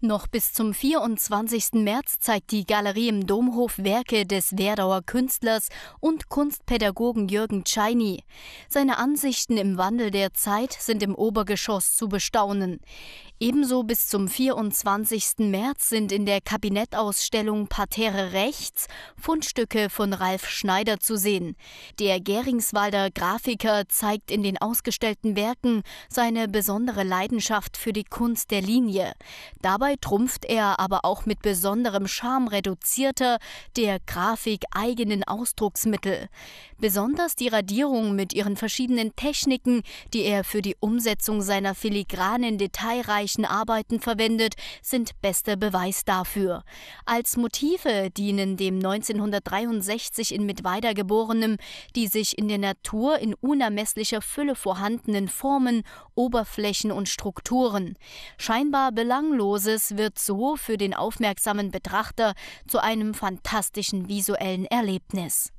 Noch bis zum 24. März zeigt die Galerie im Domhof Werke des Werdauer Künstlers und Kunstpädagogen Jürgen Czajny. Seine Ansichten im Wandel der Zeit sind im Obergeschoss zu bestaunen. Ebenso bis zum 24. März sind in der Kabinettausstellung Parterre rechts Fundstücke von Ralf Schneider zu sehen. Der Geringswalder Grafiker zeigt in den ausgestellten Werken seine besondere Leidenschaft für die Kunst der Linie. Dabei Dabei trumpft er aber auch mit besonderem Charme reduzierter, der Grafik eigenen Ausdrucksmittel. Besonders die Radierung mit ihren verschiedenen Techniken, die er für die Umsetzung seiner filigranen, detailreichen Arbeiten verwendet, sind bester Beweis dafür. Als Motive dienen dem 1963 in Mittweida geborenen, die sich in der Natur in unermesslicher Fülle vorhandenen Formen, Oberflächen und Strukturen. Scheinbar belanglose Landes wird so für den aufmerksamen Betrachter zu einem fantastischen visuellen Erlebnis.